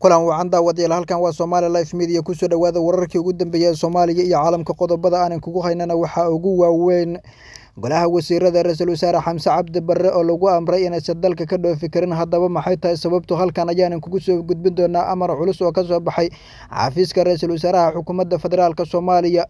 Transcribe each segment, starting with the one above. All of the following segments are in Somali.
kulan wacan daawadyal halkan waa somaali life media kusoo dhowaada wararkii ugu dambeeya ee soomaaliya iyo caalamka qodobada aanan kugu haynana waxaa ugu waaweyn golaha wasiirada ra-iisul wasaare xamse cabdi barre oo lagu amray inaysan dalka ka dhoofi karin haddaba maxay tahay sababtu halkan ayaanan kugu soo gudbin doonaa amar culus oo ka soo baxay xafiiska ra-iisul wasaaraha xukuumadda federaalk soomaaliya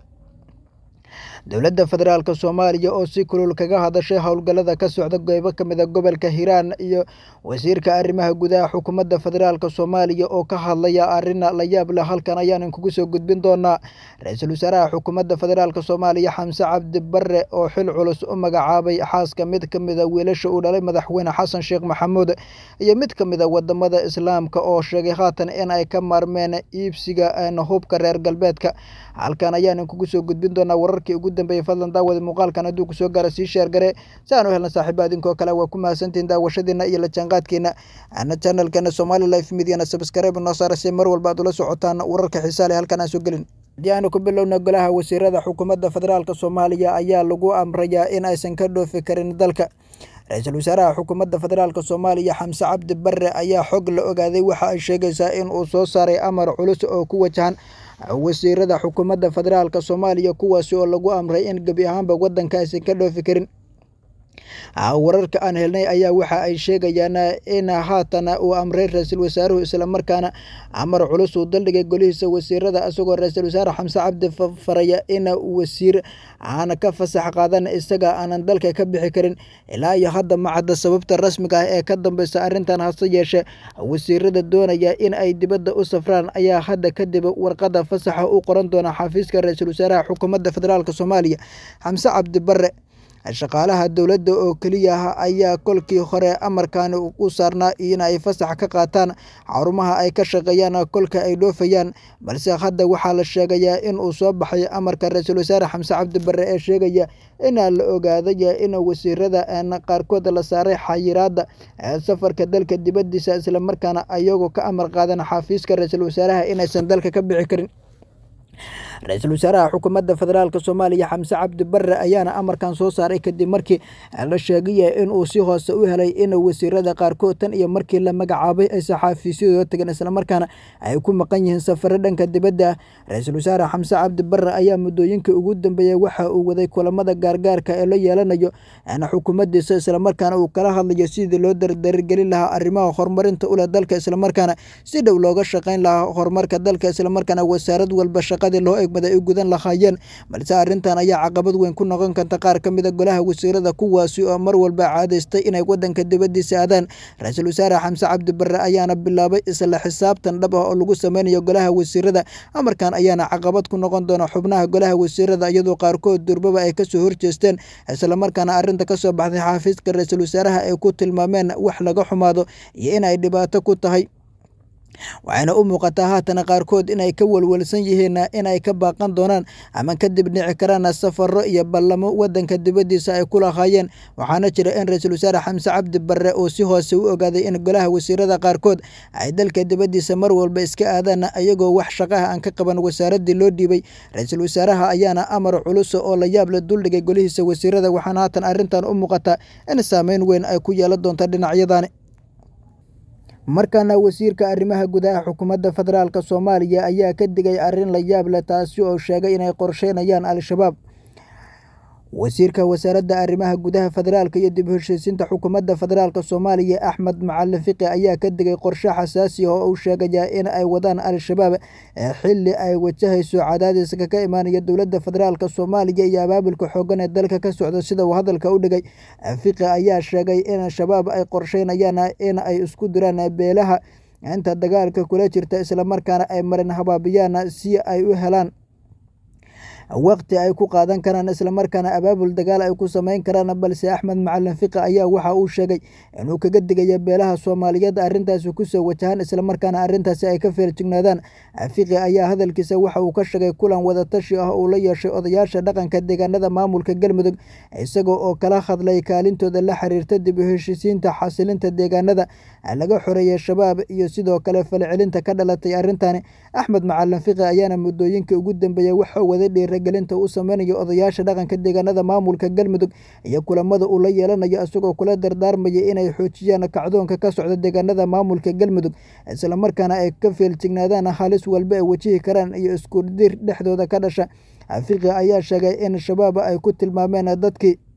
dowladda federaalk soomaaliya oo si kulul kaga hadashay howlgallada ka socda qeybo ka mida ah gobolka hiiraan iyo wasiirka arrimaha gudaha xukuumadda federaalk soomaaliya oo ka hadlaya arina la yaab leh halkan ayaanan kugu soo gudbin doonaa ra-iisul wasaaraha xukuumadda federaalk soomaaliya xamse cabdi barre oo xil culus u magacaabay xaaska mid ka mida ah wiilasha uu dhalay madaxweyne xasan sheekh maxamuud iyo mid ka mid a ah wadamada islaamka oo sheegay haatan in ay ka maarmeen iibsiga hubka reer galbeedka halkan ayaanan kugu soo gudbin doonaa wararkii ugu ugu dambeeyey fadlan daawada muuqaalkan hadduu ku soo gaara sii sheergare si aan u helna saaxiiba idinkoo kale waa ku mahadsantihin daawashadiina iyo la jaanqaadkiina ana janalkeena somali life mediana sabskrayb noo saara si mar walba aad ula socotaan wararka xiisaa leh halkan aan soo gelin haddii aanu ku bilowna golaha wasiirada xukuumadda federaalka soomaaliya ayaa lagu amrayaa in aysan ka dhoofi karin dalka ra-iisul wasaaraha xukuumadda federaalk soomaaliya xamse cabdi barre ayaa xog la ogaaday waxa ay sheegaysaa in uu soo saaray amar culus oo ku wajahan wasiirada xukuumadda federaalka soomaaliya kuwaasi oo lagu amray in gebi ahaanba waddankaasi ka dhoofi karin Ah, wararka aan helnay ayaa waxa ay sheegayaan in haatan uu amray ra-iisul wasaaruhu islamarkaana amar culus uu daldhigay golihiisa wasiirada isagoo ra-iisul wasaare xamse cabdi faraya in wasiir aana ka fasax qaadan isaga aanan dalka ka bixi karin ilaa iyo hadda macadda sababta rasmiga ah ee ka dambeysa arrintan hase yeeshee wasiirada doonaya in ay dibadda u safraan ayaa hadda kadib warqada fasaxa u qoran doona xafiiska ra-iisul wasaaraha xukuumadda federaalk soomaaliya xamse cabdi barre shaqaalaha dowladda oo keliyaha ayaa kolkii hore amarkan u saarnaa inay fasax ka qaataan xarumaha ay ka shaqeeyaan kolka ay dhoofayaan balse hadda waxaa la sheegayaa inuu soo baxay amarka ra-iisul wasaare xamse cabdibarre ee sheegaya inaa la ogaaday in wasiirada aan qaarkood la saaray xayiraada ee safarka dalka dibaddiisa islamarkaana ayagu ka amar qaadan xafiiska ra-iisul wasaaraha inaysan dalka ka bixi karin ra-iisul wasaaraha xukuumadda federaalk soomaaliya xamse cabdi barre ayaana amarkan soo saaray kadib markii la sheegaya inuu si hoose u helay in wasiirada qaarkood tan iyo markii la magacaabay ay saxaafiysyadooda tageen islamarkaana ay ku maqan yihiin safare dhanka dibadda ra-iisul wasaare xamse cabdi barre ayaa muddooyinkii ugu dambeeyey waxa uu waday kulamada gaargaarka ee la yeelanayo xukuumaddiisa islamarkaana uu kala hadlayo sidii loo dardarirgelin lahaa arrimaha horumarinta ule dalka islamarkaana si dhow looga shaqayn lahaa horumarka dalka islamarkaana wasaarad walba shaqadii loo degmada ay gudan lahaayeen balse arrintan ayaa caqabad weyn ku noqon karta qaar ka mid a ah golaha wasiirada kuwaasi oo mar walba caadaystay inay waddanka dibaddiisa aadaan ra-iisul wasaare xamse cabdi barre ayaana bilaabay isla xisaabtan dhab ah oo lagu sameynayo golaha wasiirada amarkan ayaana caqabad ku noqon doona xubnaha golaha wasiirada iyadoo qaarkood durbaba ay kasoo horjeesteen islamarkaana arrinta kasoo baxday xaafiiska ra-iisul wasaaraha ay ku tilmaameen wax laga xumaado iyo in ay dhibaato ku tahay waxayna u muuqataa haatan qaarkood inay ka walwalsan yihiin inay ka baaqan doonaan ama kadib dhici karaan safaro iyo ballamo wadanka dibaddiisa ay ku lahaayeen waxaana jira in ra-iisul wasaare xamse cabdi barre uu si hoose u ogaaday in golaha wasiirada qaarkood ay dalka dibaddiisa mar walba iska aadaan iyagoo wax shaqaha aan ka qaban wasaaradii loo dhiibay ra-iisul wasaaraha ayaana amar culusa oo la yaab la duldhigay golihiisa wasiirada waxaana haatan arrintan u muuqataa in saameyn weyn ay ku yeelan doonta dhinacyadani markaana wasiirka arrimaha gudaha xukuumadda federaalka soomaaliya ayaa ka digay arrin la yaab leh taasi oo sheegay inay qorsheynayaan al-shabaab wasiirka wasaaradda arrimaha gudaha federaalka iyo dib heshiisiinta xukuumadda federaalka soomaaliya axmed macalin fiqi ayaa ka digay qorshe xasaasi ah oo uu sheegaya in ay wadaan al-shabaab ee xilli ay wajahayso cadaadiska ka imaanaya dowladda federaalka soomaaliya iyo abaabulka xoogan ee dalka ka socda sida uu hadalka u dhigay fiqi ayaa sheegay in al-shabaab ay qorsheynayaan in ay isku diraan beelaha inta dagaalka kula jirta islamarkaana ay marin habaabiyaan si ay u helaan waqti ay ku qaadan karaan islamarkaana abaabul dagaal ay ku samayn karaan balse axmed macalin fiqi ayaa waxa uu sheegay inuu kaga digaya beelaha soomaaliyeed arintaasi kusoo wajahan islamarkaana arintaasi ay ka feeljignaadaan fiqi ayaa hadalkiisa waxa uu ka sheegay kulan wadatashi ah uu la yeeshay odayaasha dhaqanka deegaanada maamulka galmudug isagoo oo kala hadlay kaalintooda la xiriirta dib u heshisiinta xasilinta deegaanada laga xoreeyay shabaab iyo sidoo kale falcelinta ka dhalatay arintani axmed macalin fiqi ayaana muddooyinkai ugu dambeeyey waxaa wada dhiiray wacyigelinta uu sameynayo odayaasha dhaqanka deegaanada maamulka galmudug iyo kulamada uu la yeelanayo isagoo kula dardaarmaya inay xoojiyaan kacdoonka ka socda deegaanada maamulka galmudug islamarkaana ay ka feeljignaadaan halis walba ay wajihi karaan iyo iskudir dhexdooda ka dhasha afiqi ayaa sheegay in shabaab ay ku tilmaameen dadkii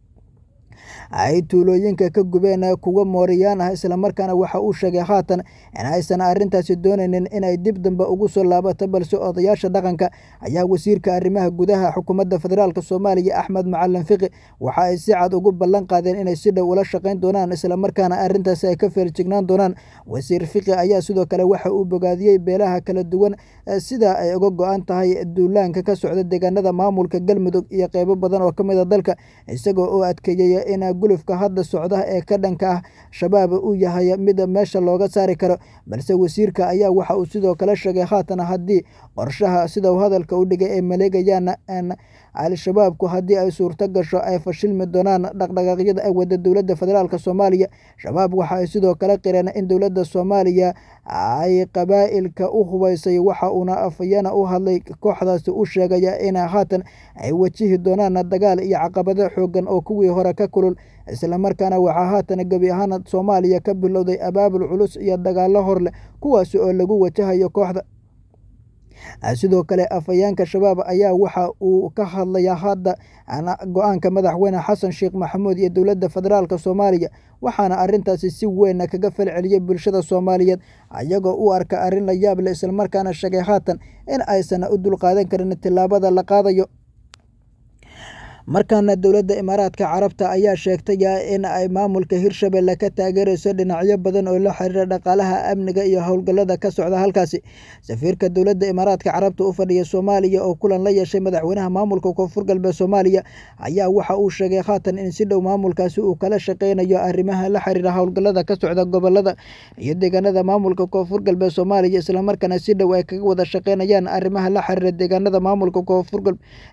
ay tuulooyinka ka gubeen kuwa mooriyaan ah islamarkaana waxa uu sheegay haatan in aysan arrintaasi doonaynin inay dib dambe ugu soo laabato balse odayaasha dhaqanka ayaa wasiirka arrimaha gudaha xukuumadda federaalka soomaaliya axmed macalin fiqi waxa ay si cad ugu ballan qaadeen inay si dhow ula shaqayn doonaan islamarkaana arrintaasi ay ka feeljignaan doonaan wasiir fiqi ayaa sidoo kale waxa uu bogaadiyey beelaha kala duwan eh, sidaa ay uga go-an tahay duulaanka ka socda deegaanada maamulka galmudug iyo qeybo badan oo ka mid a ah dalka isagoo oo adkeeyey in gulufka hadda socda ee ka dhanka ah shabaab uu yahay mid meesha looga saari karo balse wasiirka ayaa waxa uu sidoo kale sheegay haatan haddii qorshaha sida hadalka u dhigay ay maleegayaan al-shabaabku haddii ay suurto gasho ay fashilmi doonaan dhaqdhaqaaqyada ay wada dowladda federaalk soomaaliya shabaab waxa ay sidoo kale qireen in dowladda soomaaliya ay qabaa'ilka u hubaysay waxa uuna afayana u hadlay kooxdaasi u sheegaya ina haatan ay wajihi doonaan dagaal iyo caqabado xoogan oo kuwii hore ka kulul islamarkaana waxaa haatan gebi ahaan soomaaliya ka bilowday abaabul culus iyo dagaallo horleh kuwaasi oo lagu wajahayo kooxda sidoo kale afhayeenka shabaab ayaa waxa uu ka hadlaya hadda go-aanka madaxweyne xasan sheekh maxamuud iyo dowladda federaalka soomaaliya waxaana arrintaasi si weynna kaga falceliyay bulshada soomaaliyeed ayagoo u arka arrin la yaab leh islamarkaana sheegay haatan in aysan u dulqaadan karin tillaabada la qaadayo markaana dowladda imaaraadka carabta ayaa sheegtay in ay maamulka hirshabelle ka taageerayso dhinacyo badan oo la xiriira dhaqaalaha amniga iyo howlgallada ka socda halkaasi safiirka dowladda imaaraadka carabta u fadhiya soomaaliya oo kulan la yeeshay madaxweynaha maamulka koonfur galbeed soomaaliya ayaa waxa uu sheegay haatan in si dhow maamulkaasi uu kala shaqeynayo arrimaha la xiriira howlgallada ka socda gobolada iyo deegaanada maamulka koonfur galbeed soomaaliya islamarkaana si dhow ay kaga wada shaqeynayaan arrimaha la xiriira deegaanada maamulka koonfur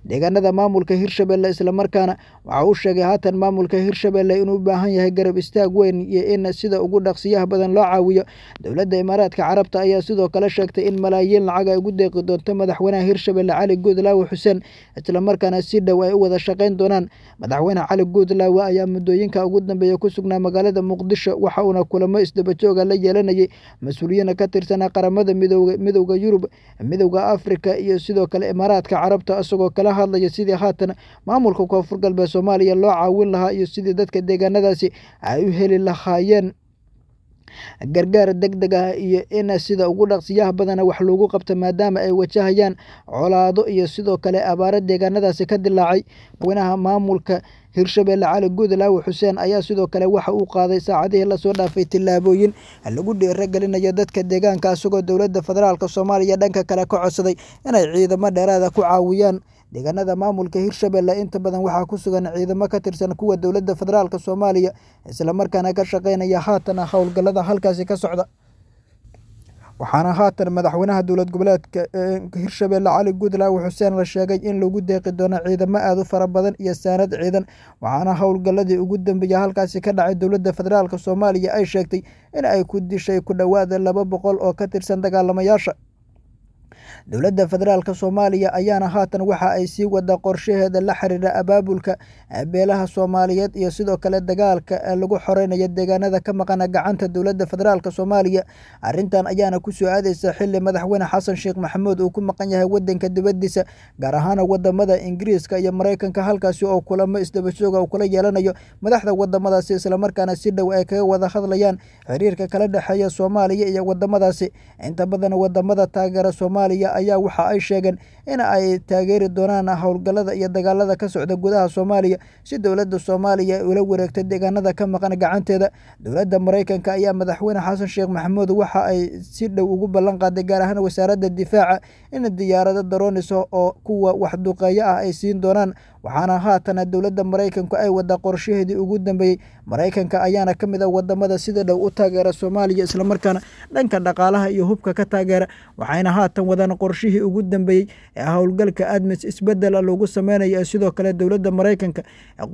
deegaanada maamulka hirshabelle islamarkaana waxa uu sheegay haatan maamulka hirshabelle inuu u baahan yahay garab istaag weyn iyo in sida ugu dhaqsiyaha badan loo caawiyo dowladda imaaraadka carabta ayaa sidoo kale sheegtay in malaayiin lacag ay ugu deeqi doonto madaxweynaha hirshabelle cali guudlaawe xuseen islamarkaana si dhow ay u wada shaqayn doonaan madaxweyne cali guudlaawe ayaa muddooyinka ugu dambeeya ku sugnaa magaalada muqdisho waxa uuna kulamo isdabajooga la yeelanayay mas-uuliyiina ka tirsanaa qaramada midowga yurub midowga afrika iyo sidoo kale imaaraadka carabta isagoo kala hadlaya sidii haatan maamul gobolka koonfur galbeed soomaaliya loo caawin lahaa iyo sidii dadka deegaanadaasi ay u heli lahaayeen gargaar deg deg ah iyo in sida ugu dhaqsiyaha badana wax loogu qabto maadaama ay wajahayaan colaado iyo sidoo kale abaaro deegaanadaasi ka dilaacay madaxweynaha maamulka hirshabeelle cali guudlaawi xuseen ayaa sidoo kale waxa uu qaaday saacadihii lasoo dhaafay tillaabooyin lagu dhiiro gelinayo dadka deegaanka isagoo dowladda federaalk soomaaliya dhanka kale ka codsaday inay ciidamo dheeraada ah ku caawiyaan deegaanada maamulka hirshabeelle inta badan waxaa ku sugan ciidamo ka tirsan kuwa dowladda federaalk soomaaliya islamarkaana ka shaqaynaya haatana ah howlgallada halkaasi ka socda waxaana haatan madaxweynaha dowlad goboleedka hirshabeelle cali gudlaw xuseen la sheegay in lagu deeqi doono ciidamo aad u fara badan iyo saanad ciidan waxaana howlgalladii ugu dambeeya halkaasi ka dhacay dowladda federaalk soomaaliya ay sheegtay in ay ku dishay ku dhowaada laba boqol oo ka tirsan dagaalamayaasha dowladda federaalka soomaaliya ayaana haatan waxa ay sii wada qorshaheeda la xiriira abaabulka beelaha soomaaliyeed iyo sidoo kale dagaalka lagu xoreynaya deegaanada ka maqana gacanta dowladda federaalk soomaaliya arrintan ayaana kusoo aadeysa xili madaxweyne xasan sheekh maxamuud uu ku maqan yahay wadanka dibadiisa gaar ahaana wadamada ingiriiska iyo mareykanka halkaasi oo kulamo isdabashooga ah uu kula yeelanayo madaxda wadamadaasi islamarkaana si dhow ay kaga wada hadlayaan xiriirka kala dhexeeya soomaaliya iyo wadamadaasi inta badan wadamada taageera soomaaliya ayaa waxa ay sheegeen in ay taageeri doonaan howlgallada iyo dagaalada ka socda gudaha soomaaliya si dowladda soomaaliya ula wareegto deegaanada ka maqan gacanteeda dowladda maraykanka ayaa madaxweyne xasan sheekh maxamuud waxa ay si dhow ugu ballan qaaday gaar ahaan wasaaradda difaaca in diyaarado darooniso oo kuwa waxduqeeyo ah ay siin doonaan waxaana haatana dowladda maraykanku ay wada qorshaheedii ugu dambeeyey maraykanka ayaana ka mid ah wadamada sida dhow u taageera soomaaliya islamarkaana dhanka dhaqaalaha iyo hubka ka taageera waxayna haatan wadaan qorshihii ugu dambeeyey howlgalka admis isbedela ah lagu sameynaya ee sidoo kale dowladda maraykanka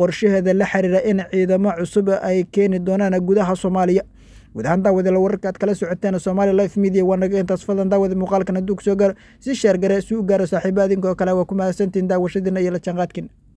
qorshaheeda la xiriira in ciidamo cusub ay keeni doonaan gudaha soomaaliya guud ahaan la wararka aad kala socoteen somaali life media waa naga intaas fadlan daawad muuqaalkan hadduu soo gaaro si sheergare si u gaaro saaxiibo adinka oo kale waa ku mahadsantihin daawashadiina iyo la jaanqaadkiina